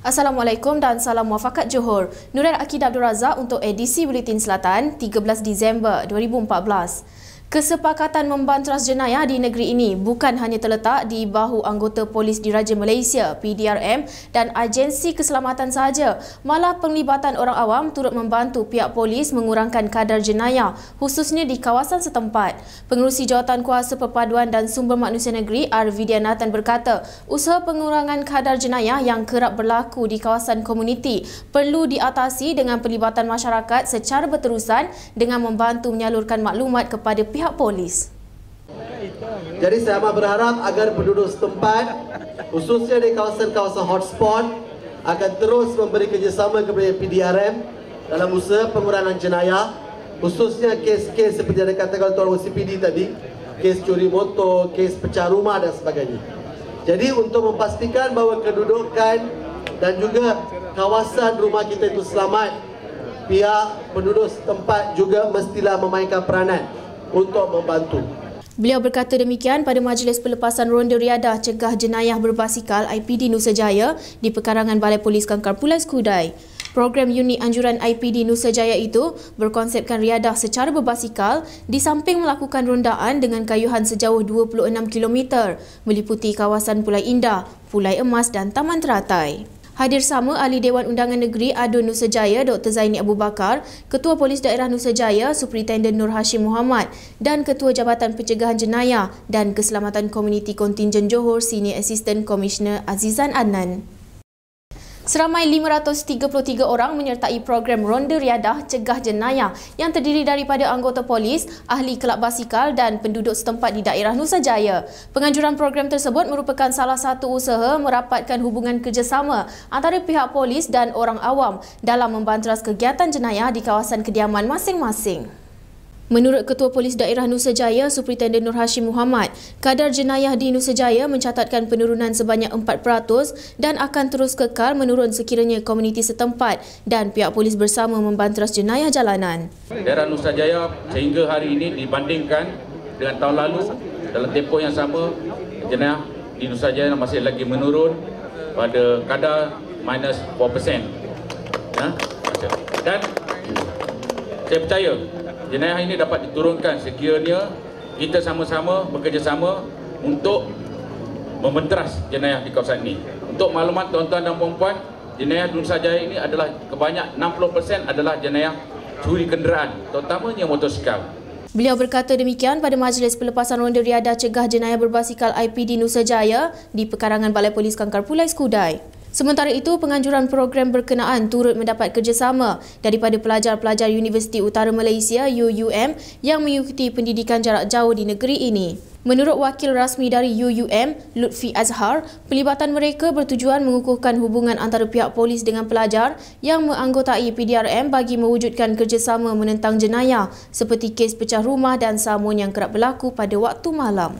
Assalamualaikum dan salam muafakat Johor. Nurul Akid Abdul Razak untuk edisi Bulletin Selatan 13 Disember 2014. Kesepakatan membantras jenayah di negeri ini bukan hanya terletak di bahu anggota polis diraja Malaysia, PDRM dan agensi keselamatan sahaja. Malah penglibatan orang awam turut membantu pihak polis mengurangkan kadar jenayah khususnya di kawasan setempat. Pengerusi Jawatan Kuasa Perpaduan dan Sumber Manusia Negeri Arvidia Nathan berkata, usaha pengurangan kadar jenayah yang kerap berlaku di kawasan komuniti perlu diatasi dengan pelibatan masyarakat secara berterusan dengan membantu menyalurkan maklumat kepada pihak pihak polis. Jadi saya amat berharap agar penduduk setempat khususnya di kawasan-kawasan hotspot akan terus memberi kerjasama kepada PDRM dalam usaha pengurangan jenayah khususnya kes-kes seperti yang katakan Tuan OCPD tadi kes curi motor, kes pecah rumah dan sebagainya jadi untuk memastikan bahawa kedudukan dan juga kawasan rumah kita itu selamat pihak penduduk setempat juga mestilah memainkan peranan untuk membantu. Beliau berkata demikian pada majlis pelepasan ronda riadah cegah jenayah berbasikal IPD Nusa Jaya di pekarangan Balai Polis Kangkar Pulai Skudai. Program unit anjuran IPD Nusa Jaya itu berkonsepkan riadah secara berbasikal di samping melakukan rondaan dengan kayuhan sejauh 26 km meliputi kawasan Pulai Indah, Pulai Emas dan Taman Teratai. Hadir sama Ahli Dewan Undangan Negeri ADUN Nusa Jaya Dr. Zaini Abu Bakar, Ketua Polis Daerah Nusa Jaya Superintenden Nur Hashim Muhammad dan Ketua Jabatan Pencegahan Jenayah dan Keselamatan Komuniti Kontingen Johor Senior Assistant Commissioner Azizan Adnan. Seramai 533 orang menyertai program ronde Riadah Cegah Jenayah yang terdiri daripada anggota polis, ahli kelab basikal dan penduduk setempat di daerah Nusa Jaya. Penganjuran program tersebut merupakan salah satu usaha merapatkan hubungan kerjasama antara pihak polis dan orang awam dalam membanteras kegiatan jenayah di kawasan kediaman masing-masing. Menurut Ketua Polis Daerah Nusa Jaya, Superintenden Nur Hashim Muhammad, kadar jenayah di Nusa Jaya mencatatkan penurunan sebanyak 4% dan akan terus kekal menurun sekiranya komuniti setempat dan pihak polis bersama membanteras jenayah jalanan. Daerah Nusa Jaya sehingga hari ini dibandingkan dengan tahun lalu dalam tempoh yang sama jenayah di Nusa Jaya masih lagi menurun pada kadar minus 4%. Ya? Dan saya percaya jenayah ini dapat diturunkan sekiranya kita sama-sama bekerjasama untuk membenteras jenayah di kawasan ini. Untuk maklumat tuan-tuan dan puan-puan, jenayah Nusa Jaya ini adalah kebanyak 60% adalah jenayah curi kenderaan, terutamanya motosikal. Beliau berkata demikian pada majlis pelepasan ronda riadah cegah jenayah berbasikal IPD Nusa Jaya di pekarangan Balai Polis Kangkar Pulai Skudai. Sementara itu, penganjuran program berkenaan turut mendapat kerjasama daripada pelajar-pelajar Universiti Utara Malaysia UUM yang mengikuti pendidikan jarak jauh di negeri ini. Menurut wakil rasmi dari UUM, Lutfi Azhar, pelibatan mereka bertujuan mengukuhkan hubungan antara pihak polis dengan pelajar yang menganggotai PDRM bagi mewujudkan kerjasama menentang jenayah seperti kes pecah rumah dan samun yang kerap berlaku pada waktu malam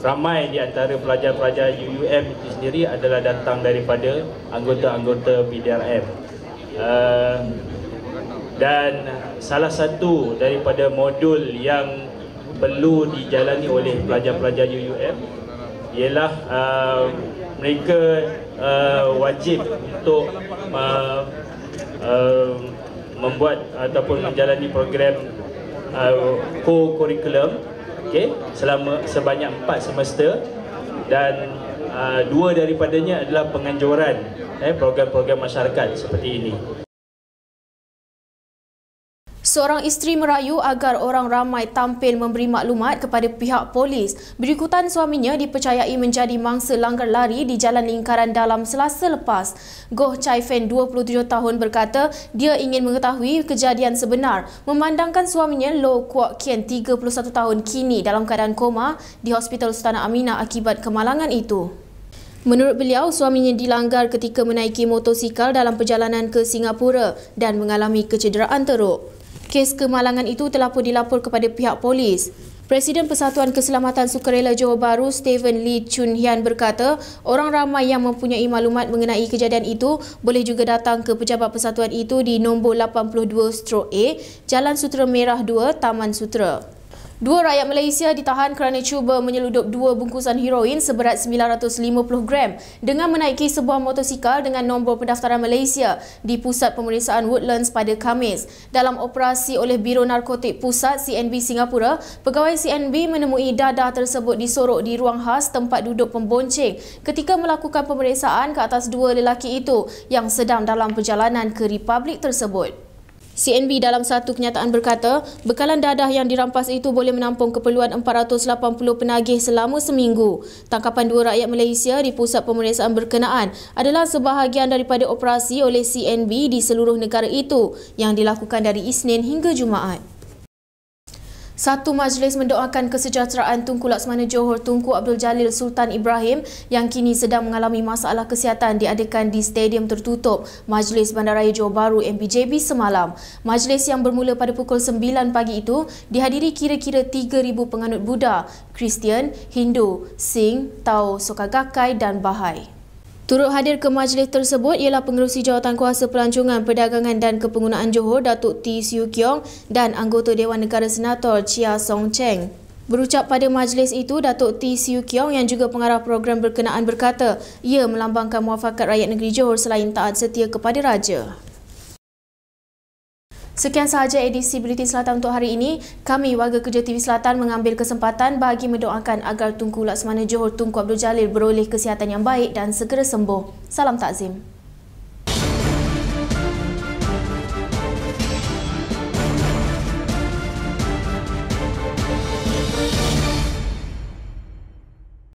ramai di antara pelajar-pelajar UUM itu sendiri adalah datang daripada anggota-anggota PDRM uh, eh, dan salah satu daripada modul yang perlu dijalani oleh pelajar-pelajar UUM ialah uh, mereka uh, wajib untuk uh, uh, membuat ataupun menjalani program uh, co-curriculum okay, selama sebanyak 4 semester dan uh, dua daripadanya adalah penganjuran eh, program-program masyarakat seperti ini. Seorang isteri merayu agar orang ramai tampil memberi maklumat kepada pihak polis. Berikutan suaminya dipercayai menjadi mangsa langgar lari di jalan lingkaran dalam selasa lepas. Goh Chai Fen, 27 tahun berkata dia ingin mengetahui kejadian sebenar. Memandangkan suaminya Lo Kuok Kien, 31 tahun kini dalam keadaan koma di Hospital Sultanah Aminah akibat kemalangan itu. Menurut beliau, suaminya dilanggar ketika menaiki motosikal dalam perjalanan ke Singapura dan mengalami kecederaan teruk. Kes kemalangan itu telah pun dilaporkan kepada pihak polis. Presiden Persatuan Keselamatan Sukarela Johor Bahru Steven Lee Chun Hian berkata, orang ramai yang mempunyai maklumat mengenai kejadian itu boleh juga datang ke pejabat persatuan itu di nombor 82 stroke A, Jalan Sutera Merah 2, Taman Sutera. Dua rakyat Malaysia ditahan kerana cuba menyeludup dua bungkusan heroin seberat 950 gram dengan menaiki sebuah motosikal dengan nombor pendaftaran Malaysia di Pusat Pemeriksaan Woodlands pada Khamis. Dalam operasi oleh Biro Narkotik Pusat CNB Singapura, pegawai CNB menemui dada tersebut disorok di ruang khas tempat duduk pembonceng ketika melakukan pemeriksaan ke atas dua lelaki itu yang sedang dalam perjalanan ke Republik tersebut. CNB dalam satu kenyataan berkata, bekalan dadah yang dirampas itu boleh menampung keperluan 480 penagih selama seminggu. Tangkapan dua rakyat Malaysia di pusat pemeriksaan berkenaan adalah sebahagian daripada operasi oleh CNB di seluruh negara itu yang dilakukan dari Isnin hingga Jumaat. Satu majlis mendoakan kesejahteraan Tunku Laksmana Johor Tunku Abdul Jalil Sultan Ibrahim yang kini sedang mengalami masalah kesihatan diadakan di stadium tertutup Majlis Bandaraya Johor Baru (MBJB) semalam. Majlis yang bermula pada pukul 9 pagi itu dihadiri kira-kira 3000 penganut Buddha, Kristian, Hindu, Singh, Tao, Sokagakai dan Bahai. Turut hadir ke majlis tersebut ialah pengerusi jawatan kuasa pelancongan perdagangan dan kepenggunaan Johor Datuk T. Siu Kiong dan anggota Dewan Negara Senator Chia Song Cheng. Berucap pada majlis itu, Datuk T. Siu Kiong yang juga pengarah program berkenaan berkata ia melambangkan muafakat rakyat negeri Johor selain taat setia kepada Raja. Sekian sahaja edisi Berita Selatan untuk hari ini. Kami warga kerja TV Selatan mengambil kesempatan bagi mendoakan agar Tunku Laksmana Johor Tunku Abdul Jalil beroleh kesihatan yang baik dan segera sembuh. Salam takzim.